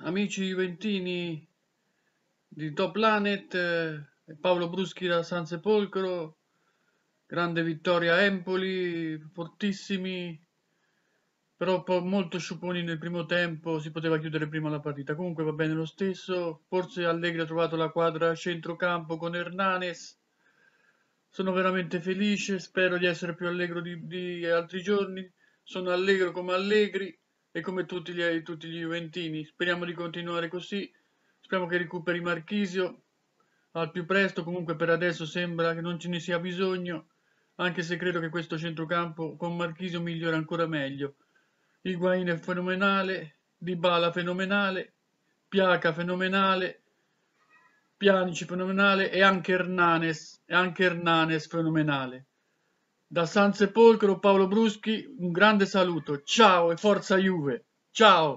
amici juventini di Top Planet eh, Paolo Bruschi da San Sepolcro, grande vittoria a Empoli, fortissimi, però molto sciuponi nel primo tempo, si poteva chiudere prima la partita, comunque va bene lo stesso, forse Allegri ha trovato la quadra a centrocampo con Hernanes, sono veramente felice, spero di essere più allegro di, di altri giorni, sono allegro come Allegri, e come tutti gli, tutti gli Juventini. Speriamo di continuare così, speriamo che recuperi Marchisio al più presto, comunque per adesso sembra che non ce ne sia bisogno, anche se credo che questo centrocampo con Marchisio migliora ancora meglio. Higuain è fenomenale, Dybala fenomenale, Piaca fenomenale, Pianici fenomenale e anche Hernanes, e anche Hernanes fenomenale. Da San Sepolcro Paolo Bruschi un grande saluto, ciao e forza Juve, ciao!